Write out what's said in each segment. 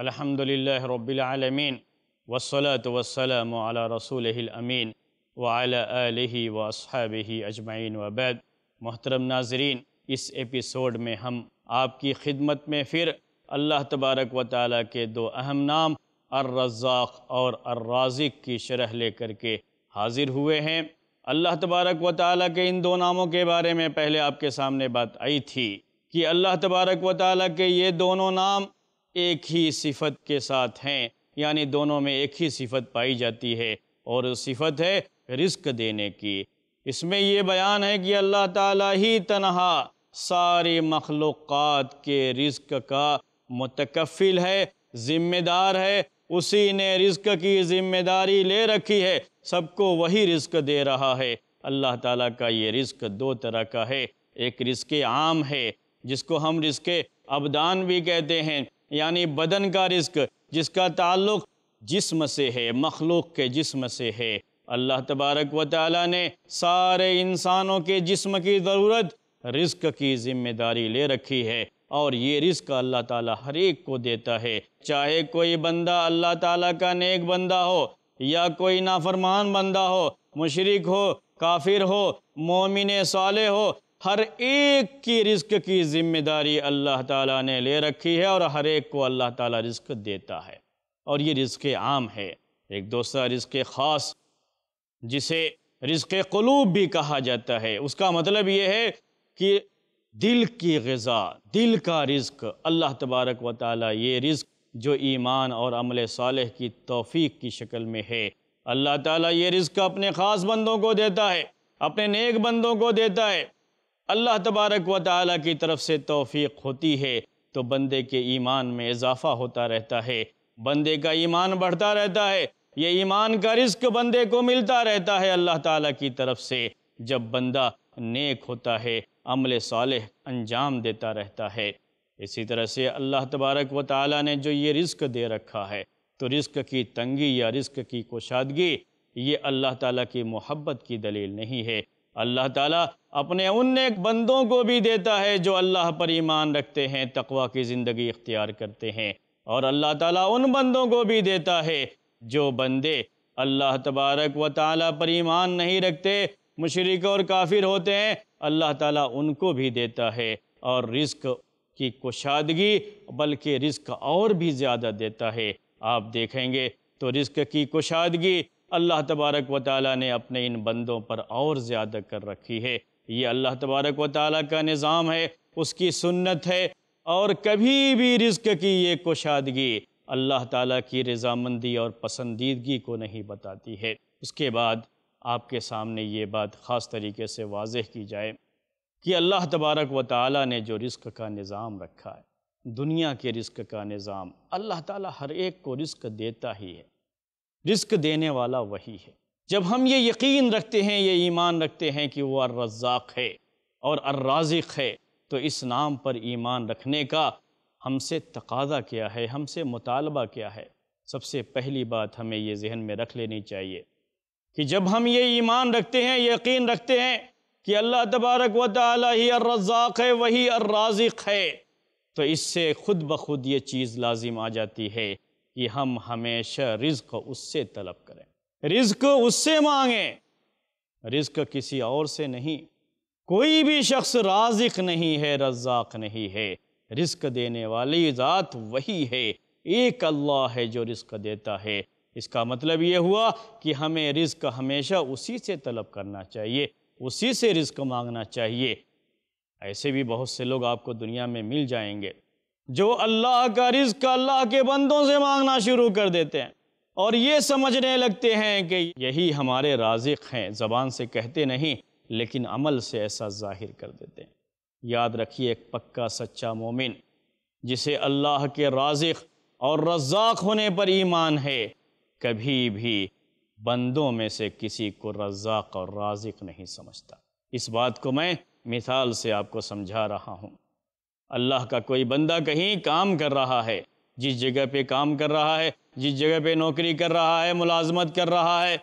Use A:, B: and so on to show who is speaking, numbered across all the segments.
A: अल्हम्दुलिल्लाह रब्बिलआलमीन वसलात वसलम अला रसूल अमीन वाल आलि व असहाबि अजमाइन वबैद मोहतरम नाजरीन इस एपिसोड में हम आपकी खिदमत में फिर अल्लाह तबारक व ताल के दो अहम नाम अर्रज़ाक़ और अर्राज़िक की शरह ले कर के हाजिर हुए हैं अल्लाह तबारक व ताल के इन दो नामों के बारे में पहले आपके सामने बात आई थी कि अल्लाह तबारक व ताल के ये दोनों नाम एक ही सिफत के साथ हैं यानी दोनों में एक ही सिफत पाई जाती है और सिफत है रिस्क देने की इसमें यह बयान है कि अल्लाह ताला ही तनहा सारी मखलूक़ के रिस्क का मुतकफ़िल है ज़िम्मेदार है उसी ने रिस्क की ज़िम्मेदारी ले रखी है सबको वही रिस्क दे रहा है अल्लाह ताला का ये रिस्क दो तरह का है एक रिस्क आम है जिसको हम रिस्क अबदान भी कहते हैं यानी बदन का रिस्क जिसका ताल्लुक जिस्म से है मखलूक के जिस्म से है अल्लाह तबारक व ताली ने सारे इंसानों के जिस्म की ज़रूरत रिस्क की जिम्मेदारी ले रखी है और ये रिस्क अल्लाह ताला हर एक को देता है चाहे कोई बंदा अल्लाह ताला का नेक बंदा हो या कोई नाफरमान बंदा हो मुशरक हो काफिर हो मोमिन साले हो हर एक की रिस्क की ज़िम्मेदारी अल्लाह ताला ने ले रखी है और हर एक को अल्लाह ताला रिस्क देता है और ये रिस्क आम है एक दूसरा रिस्क ख़ास जिसे रिस्क कलूब भी कहा जाता है उसका मतलब ये है कि दिल की गज़ा दिल का रिस्क अल्लाह तबारक व ताली ये रिस्क जो ईमान और अमल साल की तोफ़ी की शक्ल में है अल्लाह ताला ये रिस्क अपने ख़ास बंदों को देता है अपने नेक बंदों को देता है अल्लाह तबारक व ताली की तरफ से तोफ़ी होती है तो बंदे के ईमान में इजाफ़ा होता रहता है बंदे का ईमान बढ़ता रहता है ये ईमान का रिस्क बंदे को मिलता रहता है अल्लाह ताला की तरफ से जब बंदा नेक होता है अमल साल अंजाम देता रहता है इसी तरह से अल्लाह तबारक व ताली ने जो ये रिस्क दे रखा है तो रिस्क की तंगी या रिस्क की कुशादगी ये अल्लाह ताला की मोहब्बत की दलील नहीं है अल्लाह ताला अपने उन नेक बंदों को भी देता है जो अल्लाह पर ईमान रखते हैं तकवा की ज़िंदगी इख्तियार करते हैं और अल्लाह ताला उन बंदों को भी देता है जो बंदे अल्लाह तबारक व ताला पर ईमान नहीं रखते मुशरक और काफिर होते हैं अल्लाह ताला उनको भी देता है और रिस्क की कुशादगी बल्कि रिस्क और भी ज़्यादा देता है आप देखेंगे तो रिस्क की कुशादगी अल्लाह तबारक व ताली ने अपने इन बंदों पर और ज़्यादा कर रखी है ये अल्लाह तबारक व ताली का निज़ाम है उसकी सुन्नत है और कभी भी रिस्क की ये कुशादगी अल्लाह ताला की रजामंदी और पसंदीदगी को नहीं बताती है उसके बाद आपके सामने ये बात ख़ास तरीके से वाज की जाए कि अल्लाह तबारक व ताली ने जो रिस्क का निज़ाम रखा है दुनिया के रिस्क का निज़ाम अल्लाह ताला हर एक को रिस्क देता ही है रिस्क देने वाला वही है जब हम ये यकीन रखते हैं ये ईमान रखते हैं कि वो अर्रज़ाक है और अर्राजिक है तो इस नाम पर ईमान रखने का हमसे तकादा क्या है हमसे मुतालबा क्या है सबसे पहली बात हमें ये जहन में रख लेनी चाहिए कि जब हम ये ईमान रखते हैं यकीन रखते हैं कि अल्लाह तबारक व ताली ही अर्रज़ाक है वही अर्राजिक है तो इससे खुद ब खुद ये चीज़ लाजिम आ जाती है कि हम हमेशा रिज्क उससे तलब करें रिज्क उससे मांगें रिज्क किसी और से नहीं कोई भी शख्स राजिक नहीं है रज्जाक नहीं है रिस्क देने वाली ज़ात वही है एक अल्लाह है जो रिस्क देता है इसका मतलब ये हुआ कि हमें रिज्क हमेशा उसी से तलब करना चाहिए उसी से रिज्क मांगना चाहिए ऐसे भी बहुत से लोग आपको दुनिया में मिल जाएंगे जो अल्लाह का रिज्क अल्लाह के बंदों से मांगना शुरू कर देते हैं और ये समझने लगते हैं कि यही हमारे राजिक हैं ज़बान से कहते नहीं लेकिन अमल से ऐसा जाहिर कर देते हैं याद रखिए एक पक्का सच्चा मोमिन जिसे अल्लाह के राजिक और रज्जाक होने पर ईमान है कभी भी बंदों में से किसी को रजाक और राजिक नहीं समझता इस बात को मैं मिसाल से आपको समझा रहा हूँ अल्लाह का कोई बंदा कहीं काम कर रहा है जिस जगह पे काम कर रहा है जिस जगह पे नौकरी कर रहा है मुलाजमत कर रहा है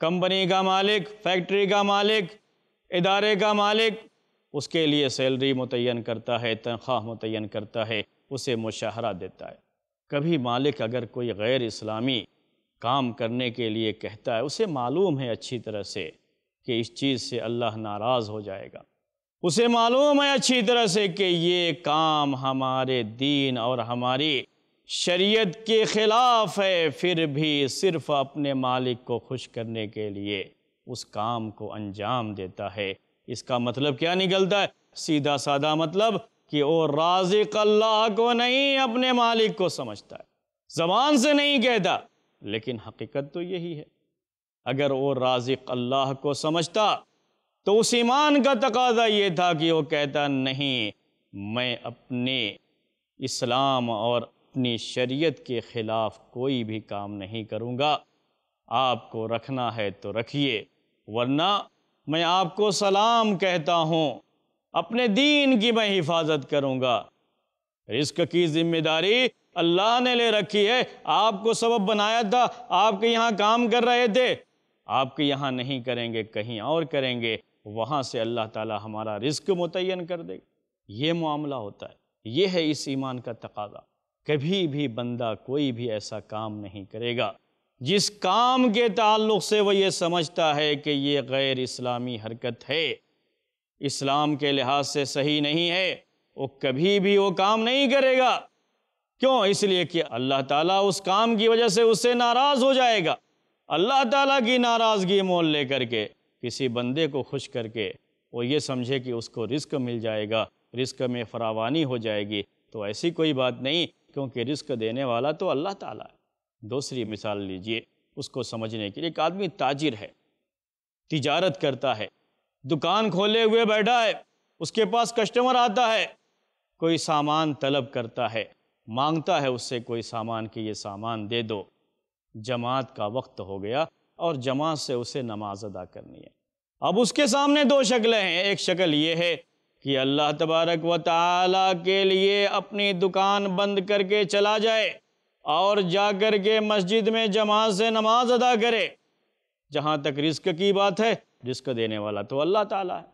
A: कंपनी का मालिक फैक्ट्री का मालिक इदारे का मालिक उसके लिए सैलरी मुतन करता है तनख्वाह मुतन करता है उसे मुशाहरा देता है कभी मालिक अगर कोई गैर इस्लामी काम करने के लिए कहता है उसे मालूम है अच्छी तरह से कि इस चीज़ से अल्लाह नाराज़ हो जाएगा उसे मालूम है अच्छी तरह से कि ये काम हमारे दीन और हमारी शरीयत के ख़िलाफ़ है फिर भी सिर्फ़ अपने मालिक को खुश करने के लिए उस काम को अंजाम देता है इसका मतलब क्या निकलता है सीधा साधा मतलब कि वो राजिक अल्लाह को नहीं अपने मालिक को समझता है ज़बान से नहीं कहता लेकिन हकीकत तो यही है अगर वो राजिक अल्लाह को समझता तो उस ईमान का तकाजा ये था कि वो कहता नहीं मैं अपने इस्लाम और अपनी शरीयत के ख़िलाफ़ कोई भी काम नहीं करूँगा आपको रखना है तो रखिए वरना मैं आपको सलाम कहता हूँ अपने दीन की मैं हिफाजत करूँगा रिस्क की जिम्मेदारी अल्लाह ने ले रखी है आपको सबब बनाया था आपके यहाँ काम कर रहे थे आपके यहाँ नहीं करेंगे कहीं और करेंगे वहाँ से अल्लाह ताला हमारा रिस्क मुतन कर देगा ये मामला होता है ये है इस ईमान का तकादा कभी भी बंदा कोई भी ऐसा काम नहीं करेगा जिस काम के ताल्लुक से वह ये समझता है कि ये गैर इस्लामी हरकत है इस्लाम के लिहाज से सही नहीं है वो कभी भी वो काम नहीं करेगा क्यों इसलिए कि अल्लाह ताला उस काम की वजह से उससे नाराज़ हो जाएगा अल्लाह ताला की नाराज़गी मोल लेकर के किसी बंदे को खुश करके वो ये समझे कि उसको रिस्क मिल जाएगा रिस्क में फरावानी हो जाएगी तो ऐसी कोई बात नहीं क्योंकि रिस्क देने वाला तो अल्लाह ताला है दूसरी मिसाल लीजिए उसको समझने के लिए एक आदमी ताजिर है तिजारत करता है दुकान खोले हुए बैठा है उसके पास कस्टमर आता है कोई सामान तलब करता है मांगता है उससे कोई सामान कि ये सामान दे दो जमात का वक्त हो गया और जमात से उसे नमाज अदा करनी है अब उसके सामने दो शक्लें हैं एक शक्ल ये है कि अल्लाह तबारक व ताला के लिए अपनी दुकान बंद करके चला जाए और जा कर के मस्जिद में जमात से नमाज अदा करे जहाँ तक रिस्क की बात है रिस्क देने वाला तो अल्लाह ताला है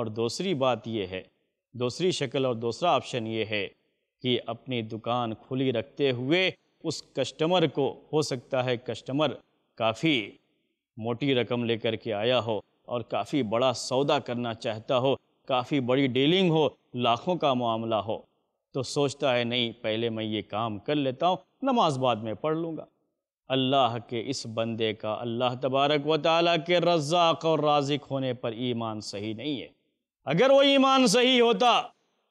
A: और दूसरी बात यह है दूसरी शक्ल और दूसरा ऑप्शन ये है कि अपनी दुकान खुली रखते हुए उस कस्टमर को हो सकता है कस्टमर काफ़ी मोटी रकम लेकर के आया हो और काफ़ी बड़ा सौदा करना चाहता हो काफ़ी बड़ी डीलिंग हो लाखों का मामला हो तो सोचता है नहीं पहले मैं ये काम कर लेता हूँ नमाज बाद में पढ़ लूँगा अल्लाह के इस बंदे का अल्लाह तबारक व ताली के रज़ाक और राजिक होने पर ईमान सही नहीं है अगर वो ईमान सही होता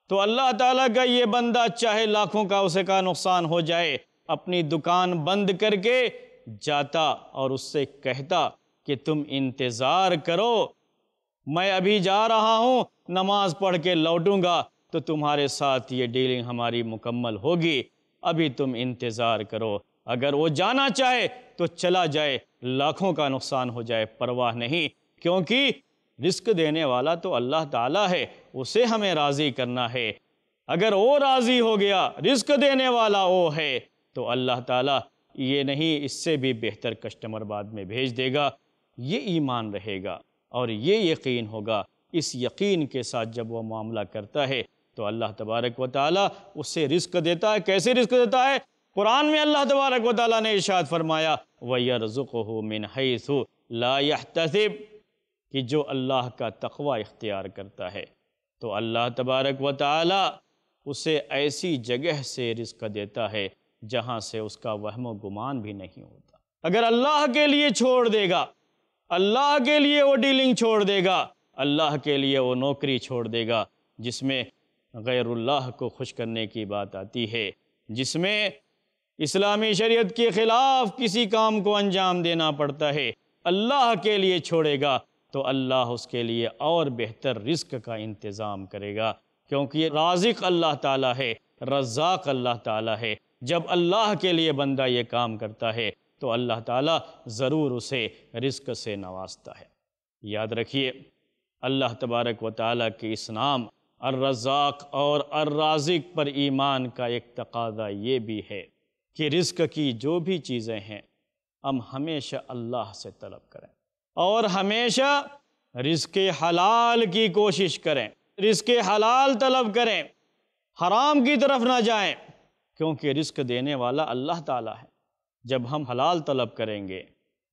A: तो अल्लाह ताला का ये बंदा चाहे लाखों का उसे का नुकसान हो जाए अपनी दुकान बंद करके जाता और उससे कहता कि तुम इंतज़ार करो मैं अभी जा रहा हूँ नमाज पढ़ के लौटूंगा तो तुम्हारे साथ ये डीलिंग हमारी मुकम्मल होगी अभी तुम इंतज़ार करो अगर वो जाना चाहे तो चला जाए लाखों का नुकसान हो जाए परवाह नहीं क्योंकि रिस्क देने वाला तो अल्लाह ताला है उसे हमें राज़ी करना है अगर वो राज़ी हो गया रिस्क देने वाला वो है तो अल्लाह ताला ये नहीं इससे भी बेहतर कस्टमर बाद में भेज देगा ये ईमान रहेगा और ये यकीन होगा इस यकीन के साथ जब वह मामला करता है तो अल्लाह तबारक व ताली उससे रिस्क देता है कैसे रिस्क देता है कुरान में अल्लाह तबारक व ताली ने इशाद फरमाया वह रज़ुक हो मिन हैस हो लातब कि जो अल्लाह का तखवा इख्तियार करता है तो अल्लाह तबारक व ताली उसे ऐसी जगह से रिस्क देता है जहाँ से उसका वहम गुमान भी नहीं होता अगर अल्लाह के लिए छोड़ देगा अल्लाह के लिए वो डीलिंग छोड़ देगा अल्लाह के लिए वो नौकरी छोड़ देगा जिसमें गैरुल्लाह को खुश करने की बात आती है जिसमें इस्लामी शरीयत के ख़िलाफ़ किसी काम को अंजाम देना पड़ता है अल्लाह के लिए छोड़ेगा तो अल्लाह उसके लिए और बेहतर रिस्क का इंतज़ाम करेगा क्योंकि राजिक अल्लाह ताला है रज़ाक अल्लाह ताला है जब अल्लाह के लिए बंदा ये काम करता है तो अल्लाह ताला ज़रूर उसे रिस्क से नवाजता है याद रखिए अल्लाह तबारक व ताली के इस नाम अर्रज़ाक और अर्राजिक पर ईमान का एक तकादा ये भी है कि रिस्क की जो भी चीज़ें हैं हम हमेशा अल्लाह से तलब करें और हमेशा रिस्क हलाल की कोशिश करें रिस्क हलाल तलब करें हराम की तरफ ना जाएं क्योंकि रिस्क देने वाला अल्लाह ताला है जब हम हलाल तलब करेंगे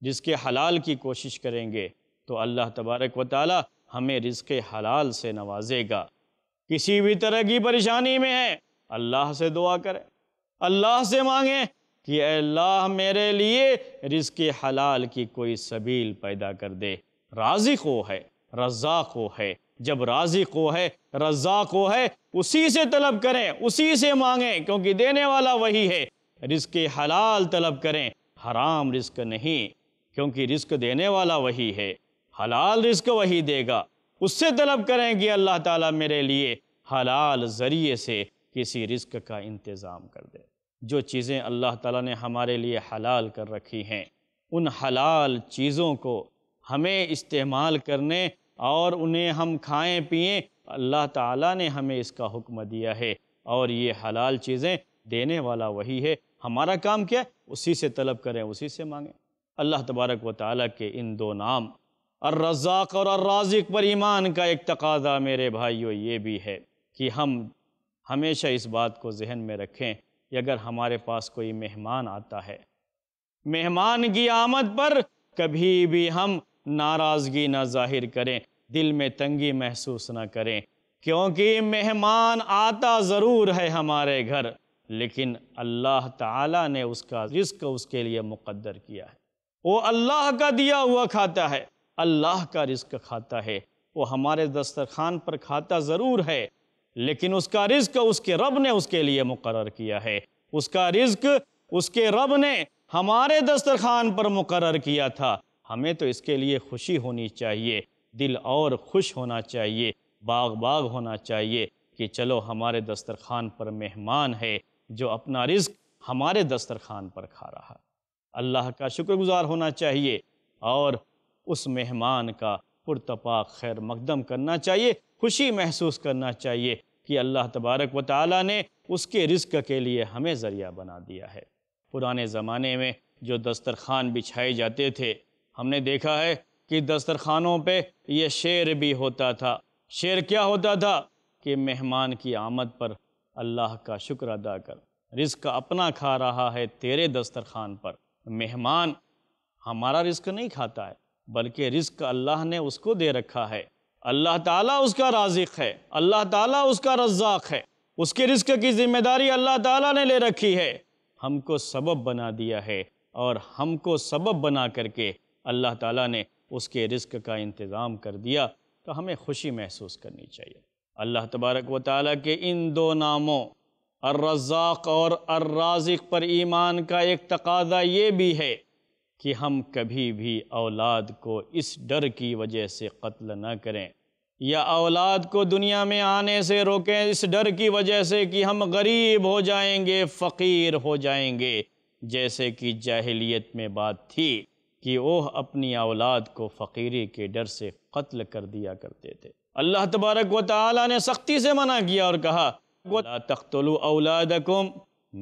A: जिसके हलाल की कोशिश करेंगे तो अल्लाह तबारक व ताली हमें रिज़ हलाल से नवाजेगा किसी भी तरह की परेशानी में है अल्लाह से दुआ करें अल्लाह से मांगें कि अल्लाह मेरे लिए रिज़ हलाल की कोई सबील पैदा कर दे राजी को है रज़ा को है जब राजी को है रज़ा को है उसी से तलब करें उसी से मांगें क्योंकि देने वाला वही है रिस्क हलाल तलब करें हराम रिस्क नहीं क्योंकि रिस्क देने वाला वही है हलाल रिस्क वही देगा उससे तलब करें कि अल्लाह ताला मेरे लिए हलाल ज़रिए से किसी रिस्क का इंतज़ाम कर दे जो चीज़ें अल्लाह ताला ने हमारे लिए हलाल कर रखी हैं उन हलाल चीज़ों को हमें इस्तेमाल करने और उन्हें हम खाएं पिएं अल्लाह ताला ने हमें इसका हुक्म दिया है और ये हलाल चीज़ें देने वाला वही है हमारा काम क्या है उसी से तलब करें उसी से मांगें अल्लाह तबारक व ताली के इन दो नाम और रज़ाक और राजिक पर ईमान का एक तकाजा मेरे भाइयों ये भी है कि हम हमेशा इस बात को जहन में रखें कि अगर हमारे पास कोई मेहमान आता है मेहमान की आमद पर कभी भी हम नाराज़गी ना जाहिर करें दिल में तंगी महसूस ना करें क्योंकि मेहमान आता ज़रूर है हमारे घर लेकिन अल्लाह ताला ने उसका रिस्क उसके लिए मुकद्दर किया है वो अल्लाह का दिया हुआ खाता है अल्लाह का रिस्क खाता है वो हमारे दस्तरखान पर खाता ज़रूर है लेकिन उसका रिस्क उसके रब ने उसके लिए मुकर किया है उसका रिस्क उसके रब ने हमारे दस्तरखान पर मुकर किया था हमें तो इसके लिए खुशी होनी चाहिए दिल और खुश होना चाहिए बाग बाग होना चाहिए कि चलो हमारे दस्तरखान पर मेहमान है जो अपना रिज्क हमारे दस्तरखान पर खा रहा अल्लाह का शुक्रगुजार होना चाहिए और उस मेहमान का पुरतपाक खैर मकदम करना चाहिए खुशी महसूस करना चाहिए कि अल्लाह तबारक व ताली ने उसके रिज्क के लिए हमें ज़रिया बना दिया है पुराने ज़माने में जो दस्तरखान बिछाए जाते थे हमने देखा है कि दस्तरखानों पे यह शेर भी होता था शेर क्या होता था कि मेहमान की आमद पर अल्लाह का शुक्र अदा कर रिस्क अपना खा रहा है तेरे दस्तरखान पर मेहमान हमारा रिस्क नहीं खाता है बल्कि रिस्क अल्लाह ने उसको दे रखा है अल्लाह ताला उसका राजिक है अल्लाह ताला उसका रज्जाक है उसके रिस्क की जिम्मेदारी अल्लाह ताला ने ले रखी है हमको सबब बना दिया है और हमको सबब बना करके अल्लाह ताला ने उसके रिस्क का इंतज़ाम कर दिया तो हमें खुशी महसूस करनी चाहिए अल्लाह तबारक व ताली के इन दो नामों अर्रज़ाक़ और अर्राज़िक पर ईमान का एक तकादा ये भी है कि हम कभी भी औलाद को इस डर की वजह से कत्ल न करें या औलाद को दुनिया में आने से रोकें इस डर की वजह से कि हम गरीब हो जाएंगे फ़कीर हो जाएंगे जैसे कि जाहिलियत में बात थी कि वह अपनी औलाद को फ़कीरी के डर से कत्ल कर दिया करते थे अल्लाह तबारक व ताली ने सख्ती से मना किया और कहा तख्तलु औलादकुम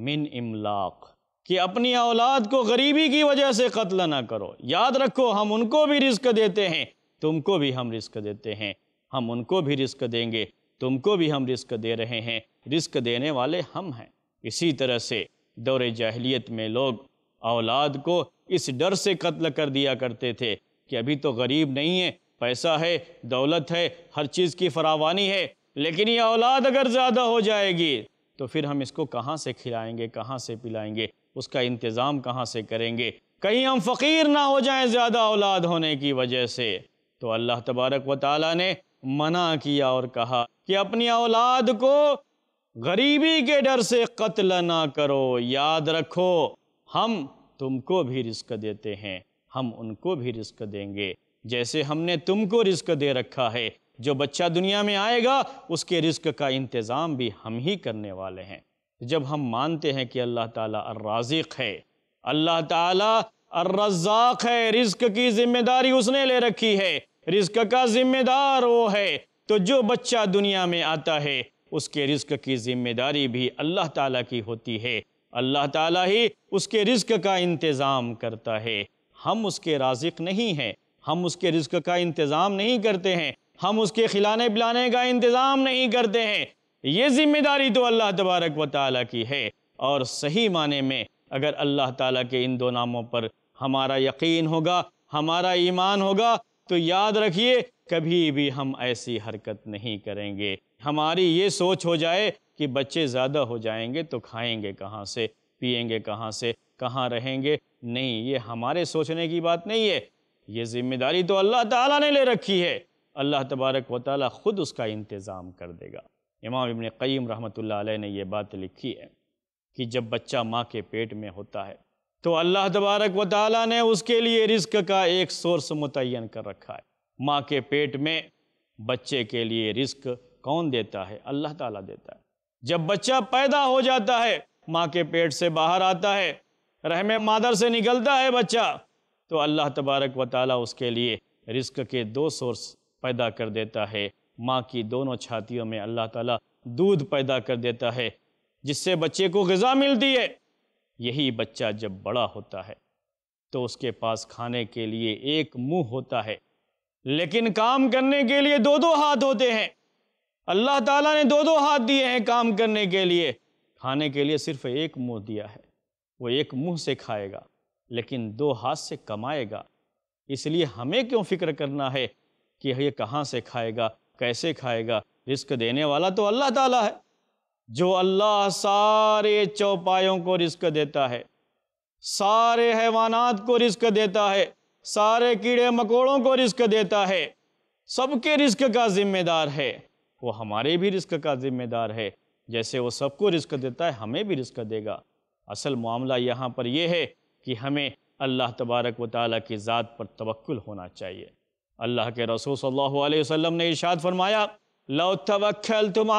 A: मिन इमलाक कि अपनी औलाद को गरीबी की वजह से कत्ल ना करो याद रखो हम उनको भी रिस्क देते हैं तुमको भी हम रिस्क देते हैं हम उनको भी रिस्क देंगे तुमको भी हम रिस्क दे रहे हैं रिस्क देने वाले हम हैं इसी तरह से दौर जहलीत में लोग औलाद को इस डर से कत्ल कर दिया करते थे कि अभी तो गरीब नहीं है पैसा है दौलत है हर चीज़ की फरावानी है लेकिन ये औलाद अगर ज़्यादा हो जाएगी तो फिर हम इसको कहाँ से खिलाएंगे कहाँ से पिलाएंगे उसका इंतज़ाम कहाँ से करेंगे कहीं हम फ़कीर ना हो जाएं ज़्यादा औलाद होने की वजह से तो अल्लाह तबारक व ताली ने मना किया और कहा कि अपनी औलाद को गरीबी के डर से कत्ल ना करो याद रखो हम तुमको भी रिस्क देते हैं हम उनको भी रिस्क देंगे जैसे हमने तुमको रिस्क दे रखा है जो बच्चा दुनिया में आएगा उसके रिस्क का इंतज़ाम भी हम ही करने वाले हैं जब हम मानते हैं कि अल्लाह ताला अर्राजिक है अल्लाह ताला अर्रजाक है रिस्क की जिम्मेदारी उसने ले रखी है रिस्क का जिम्मेदार वो है तो जो बच्चा दुनिया में आता है उसके रिस्क की जिम्मेदारी भी अल्लाह ताला की होती है अल्लाह ताला ही उसके रिस्क का इंतज़ाम करता है हम उसके राजिक नहीं हैं हम उसके रिस्क का इंतज़ाम नहीं करते हैं हम उसके खिलाने पिलाने का इंतज़ाम नहीं करते हैं ये जिम्मेदारी तो अल्लाह तबारक व ताली की है और सही माने में अगर अल्लाह ताला के इन दो नामों पर हमारा यकीन होगा हमारा ईमान होगा तो याद रखिए कभी भी हम ऐसी हरकत नहीं करेंगे हमारी ये सोच हो जाए कि बच्चे ज़्यादा हो जाएंगे तो खाएंगे कहाँ से पिएंगे कहाँ से कहाँ रहेंगे नहीं ये हमारे सोचने की बात नहीं है ये जिम्मेदारी तो अल्लाह ताला ने ले रखी है अल्लाह तबारक व ताल ख़ुद उसका इंतज़ाम कर देगा इमाम इबन क़यम रहमत ने यह बात लिखी है कि जब बच्चा माँ के पेट में होता है तो अल्लाह तबारक व ताल ने उसके लिए रिस्क का एक सोर्स मुतन कर रखा है माँ के पेट में बच्चे के लिए रिस्क कौन देता है अल्लाह ताला देता है जब बच्चा पैदा हो जाता है माँ के पेट से बाहर आता है रहम मादर से निकलता है बच्चा तो अल्लाह तबारक व ताली उसके लिए रिस्क के दो सोर्स पैदा कर देता है माँ की दोनों छातियों में अल्लाह ताला दूध पैदा कर देता है जिससे बच्चे को गज़ा मिलती है यही बच्चा जब बड़ा होता है तो उसके पास खाने के लिए एक मुंह होता है लेकिन काम करने के लिए दो दो हाथ होते हैं अल्लाह ताला ने दो दो हाथ दिए हैं काम करने के लिए खाने के लिए सिर्फ एक मुंह दिया है वो एक मुंह से खाएगा लेकिन दो हाथ से कमाएगा इसलिए हमें क्यों फिक्र करना है कि ये कहाँ से खाएगा कैसे खाएगा रिस्क देने वाला तो अल्लाह ताला है जो अल्लाह सारे चौपायों को रिस्क देता है सारे हैवानात को रिस्क देता है सारे कीड़े मकोड़ों को रिस्क देता है सबके रिस्क का जिम्मेदार है वो हमारे भी रिस्क का जिम्मेदार है जैसे वो सबको रिस्क देता है हमें भी रिस्क देगा असल मामला यहाँ पर यह है कि हमें अल्लाह तबारक व ताल की ज़ात पर तवक्ल होना चाहिए अल्लाह के रसूल सल्लल्लाहु अलैहि वसल्लम ने इशाद फरमाया लव तुम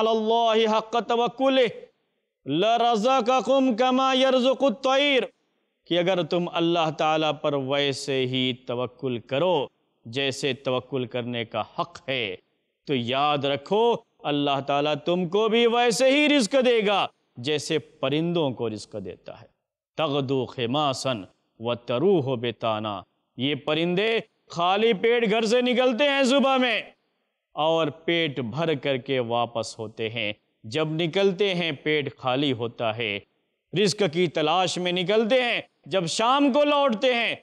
A: हक तवक्ल कि अगर तुम अल्लाह ताला पर वैसे ही तवक्ल करो जैसे तवक्ल करने का हक है तो याद रखो अल्लाह ताला तुमको भी वैसे ही रिस्क देगा जैसे परिंदों को रिस्क देता है तगदो खेमासन व तरू हो बेताना ये परिंदे खाली पेट घर से निकलते हैं सुबह में और पेट भर करके वापस होते हैं जब निकलते हैं पेट खाली होता है रिस्क की तलाश में निकलते हैं जब शाम को लौटते हैं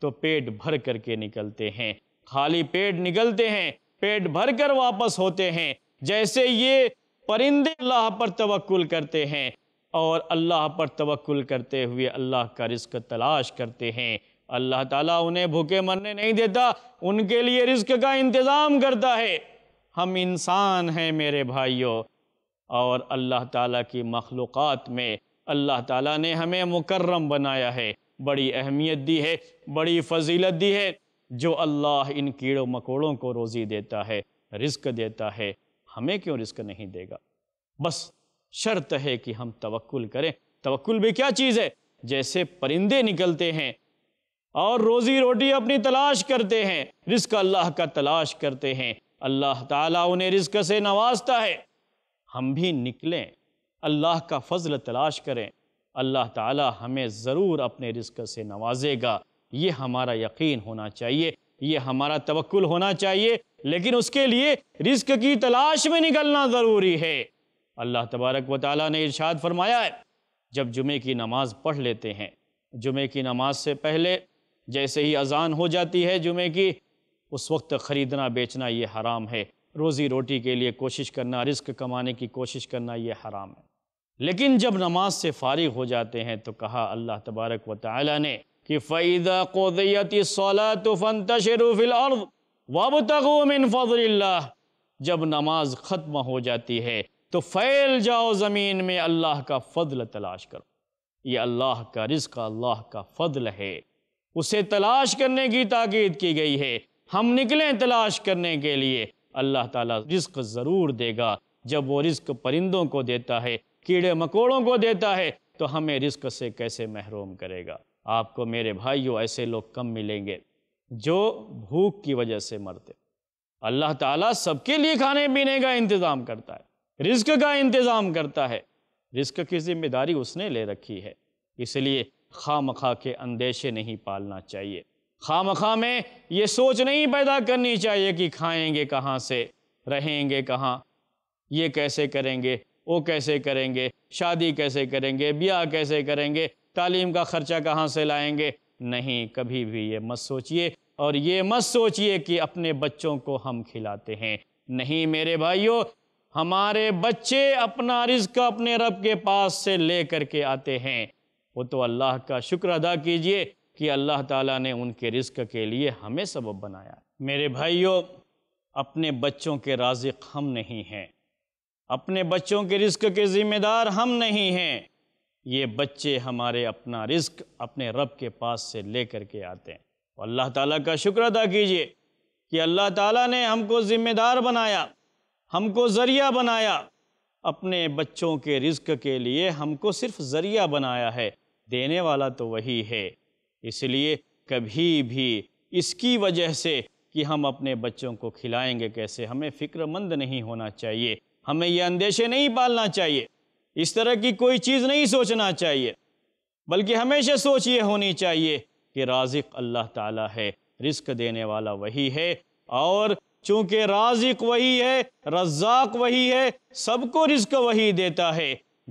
A: तो पेट भर करके निकलते हैं खाली पेट निकलते हैं पेट भर कर वापस होते हैं जैसे ये परिंदे अल्लाह पर तवक्कुल करते हैं और अल्लाह पर तवक्ल करते हुए अल्लाह का रिस्क तलाश करते हैं अल्लाह ताला उन्हें भूखे मरने नहीं देता उनके लिए रिस्क का इंतज़ाम करता है हम इंसान हैं मेरे भाइयों और अल्लाह ताला की मखलूक़ात में अल्लाह ताला ने हमें मुकर्रम बनाया है बड़ी अहमियत दी है बड़ी फजीलत दी है जो अल्लाह इन कीड़ों मकोड़ों को रोज़ी देता है रिस्क देता है हमें क्यों रिस्क नहीं देगा बस शर्त है कि हम तवक्ल करें तवक्ल भी क्या चीज़ है जैसे परिंदे निकलते हैं और रोज़ी रोटी अपनी तलाश करते हैं रिस्क अल्लाह का तलाश करते हैं अल्लाह ताला उन्हें रिस्क से नवाजता है हम भी निकलें अल्लाह का फजल तलाश करें अल्लाह ताला हमें ज़रूर अपने रिस्क से नवाजेगा ये हमारा यकीन होना चाहिए ये हमारा तवक्ल होना चाहिए लेकिन उसके लिए रिस्क की तलाश में निकलना ज़रूरी है अल्लाह तबारक व ताली ने इरशाद फरमाया है जब जुमे की नमाज़ पढ़ लेते हैं जुमे की नमाज से पहले जैसे ही अजान हो जाती है जुमे की उस वक्त ख़रीदना बेचना ये हराम है रोज़ी रोटी के लिए कोशिश करना रिस्क कमाने की कोशिश करना ये हराम है लेकिन जब नमाज से फारिग हो जाते हैं तो कहा अल्लाह तबारक व ताली ने कि फ़ैदा कोदियती सोला तो तशरूफ़िल वब मिन फ़ज़ल जब नमाज ख़त्म हो जाती है तो फैल जाओ ज़मीन में अल्लाह का फजल तलाश करो ये अल्लाह का रिस्क अल्लाह का फजल है उसे तलाश करने की ताकीद की गई है हम निकलें तलाश करने के लिए अल्लाह ताला रिस्क ज़रूर देगा जब वो रिस्क परिंदों को देता है कीड़े मकोड़ों को देता है तो हमें रिस्क से कैसे महरूम करेगा आपको मेरे भाइयों ऐसे लोग कम मिलेंगे जो भूख की वजह से मरते अल्लाह ताला सबके लिए खाने पीने का इंतज़ाम करता है रिस्क का इंतज़ाम करता है रिस्क की जिम्मेदारी उसने ले रखी है इसलिए खाम खा के अंदेशे नहीं पालना चाहिए खाम खा में ये सोच नहीं पैदा करनी चाहिए कि खाएंगे कहाँ से रहेंगे कहाँ ये कैसे करेंगे वो कैसे करेंगे शादी कैसे करेंगे ब्याह कैसे करेंगे तालीम का ख़र्चा कहाँ से लाएंगे नहीं कभी भी ये मत सोचिए और ये मत सोचिए कि अपने बच्चों को हम खिलाते हैं नहीं मेरे भाइयों हमारे बच्चे अपना रिज्क अपने रब के पास से ले करके आते हैं वो तो अल्लाह का शुक्र अदा कीजिए कि अल्लाह ताला ने उनके रिज्क के लिए हमें सबब बनाया मेरे भाइयों अपने बच्चों के राजिक हम नहीं हैं अपने बच्चों के रिज्क के ज़िम्मेदार हम नहीं हैं ये बच्चे हमारे अपना रिज्क अपने रब के पास से ले कर के आते हैं अल्लाह ताला का शुक्र अदा कीजिए कि अल्लाह ताला ने हमको ज़िम्मेदार बनाया हमको ज़रिया बनाया अपने बच्चों के रिज्क के लिए हमको सिर्फ ज़रिया बनाया है देने वाला तो वही है इसलिए कभी भी इसकी वजह से कि हम अपने बच्चों को खिलाएंगे कैसे हमें फ़िक्रमंद नहीं होना चाहिए हमें यह अंदेशे नहीं पालना चाहिए इस तरह की कोई चीज़ नहीं सोचना चाहिए बल्कि हमेशा सोच ये होनी चाहिए कि राजिक अल्लाह ताला है रिस्क देने वाला वही है और चूंकि राजिक वही है रज्जाक वही है सबको रिस्क वही देता है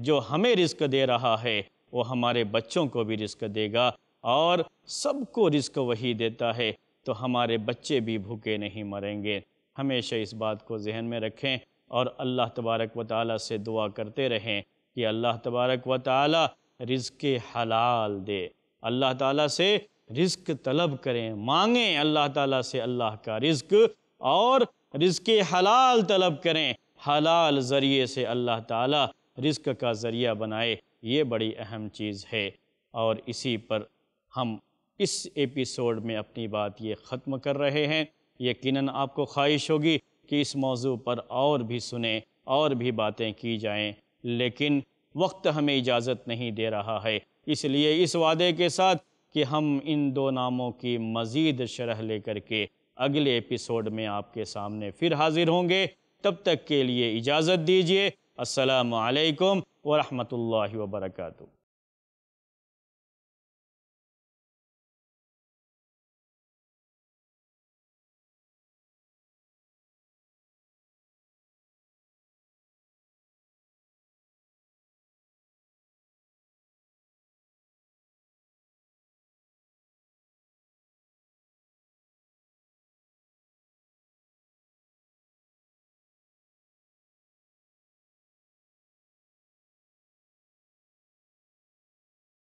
A: जो हमें रिस्क दे रहा है वो हमारे बच्चों को भी रिस्क देगा और सबको रिस्क वही देता है तो हमारे बच्चे भी भूखे नहीं मरेंगे हमेशा इस बात को जहन में रखें और अल्लाह तबारक व ताली से दुआ करते रहें कि अल्लाह तबारक व ताली रिज़ हलाल दे अल्लाह ताला से रिस्क तलब करें मांगें अल्लाह ताला से अल्लाह का रिस्क और रिज़ हलाल तलब करें हलाल ज़रिए से अल्लाह ताला रिज़ का ज़रिया बनाए ये बड़ी अहम चीज़ है और इसी पर हम इस एपिसोड में अपनी बात ये ख़त्म कर रहे हैं यकीनन आपको ख्वाहिश होगी कि इस मौजू पर और भी सुने और भी बातें की जाएं लेकिन वक्त हमें इजाज़त नहीं दे रहा है इसलिए इस वादे के साथ कि हम इन दो नामों की मज़ीद शरह लेकर के अगले एपिसोड में आपके सामने फिर हाजिर होंगे तब तक के लिए इजाज़त दीजिए असलकम वरहमल वर्का